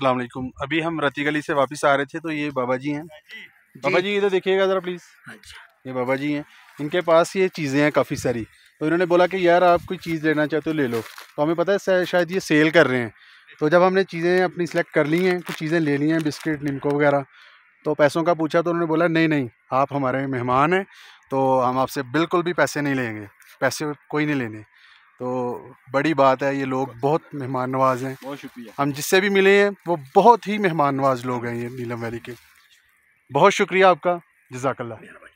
असलम अभी हम रती गली से वापस आ रहे थे तो ये बाबा जी हैं हाँ बाबा जी इधर देखिएगा ज़रा प्लीज़ हाँ ये बाबा जी हैं इनके पास ये चीज़ें हैं काफ़ी सारी तो इन्होंने बोला कि यार आप कोई चीज़ लेना चाहते हो तो ले लो तो हमें पता है शायद ये सेल कर रहे हैं तो जब हमने चीज़ें अपनी सिलेक्ट कर ली हैं कुछ चीज़ें ले ली हैं बिस्किट निमको वगैरह तो पैसों का पूछा तो उन्होंने बोला नहीं नहीं आप हमारे मेहमान हैं तो हम आपसे बिल्कुल भी पैसे नहीं लेंगे पैसे कोई नहीं लेने तो बड़ी बात है ये लोग बहुत मेहमान नवाज हैं बहुत शुक्रिया हम जिससे भी मिले हैं वो बहुत ही मेहमान नवाज लोग हैं ये नीलम वैली के बहुत शुक्रिया आपका जजाकल्ला